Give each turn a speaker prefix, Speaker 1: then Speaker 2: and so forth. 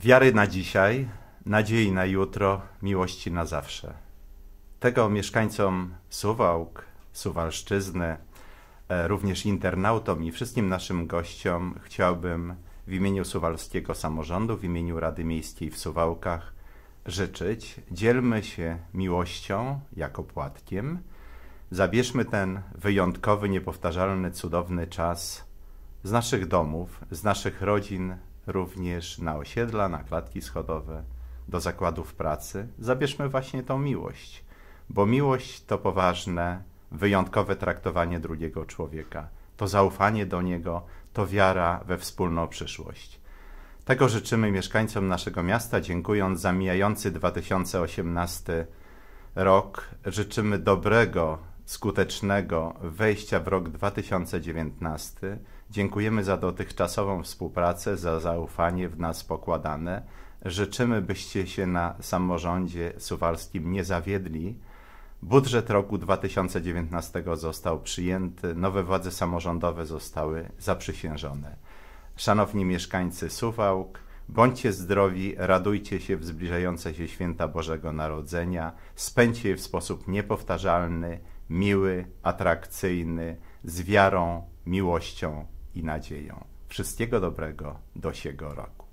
Speaker 1: Wiary na dzisiaj, nadziei na jutro, miłości na zawsze. Tego mieszkańcom Suwałk, Suwalszczyzny, e, również internautom i wszystkim naszym gościom chciałbym w imieniu Suwalskiego Samorządu, w imieniu Rady Miejskiej w Suwałkach życzyć. Dzielmy się miłością jako płatkiem. Zabierzmy ten wyjątkowy, niepowtarzalny, cudowny czas z naszych domów, z naszych rodzin, również na osiedla, na klatki schodowe, do zakładów pracy, zabierzmy właśnie tą miłość, bo miłość to poważne, wyjątkowe traktowanie drugiego człowieka, to zaufanie do niego, to wiara we wspólną przyszłość. Tego życzymy mieszkańcom naszego miasta, dziękując za mijający 2018 rok. Życzymy dobrego skutecznego wejścia w rok 2019. Dziękujemy za dotychczasową współpracę, za zaufanie w nas pokładane. Życzymy, byście się na samorządzie suwalskim nie zawiedli. Budżet roku 2019 został przyjęty, nowe władze samorządowe zostały zaprzysiężone. Szanowni mieszkańcy Suwałk, bądźcie zdrowi, radujcie się w zbliżające się święta Bożego Narodzenia, spędźcie je w sposób niepowtarzalny, miły, atrakcyjny, z wiarą, miłością i nadzieją. Wszystkiego dobrego do siego roku.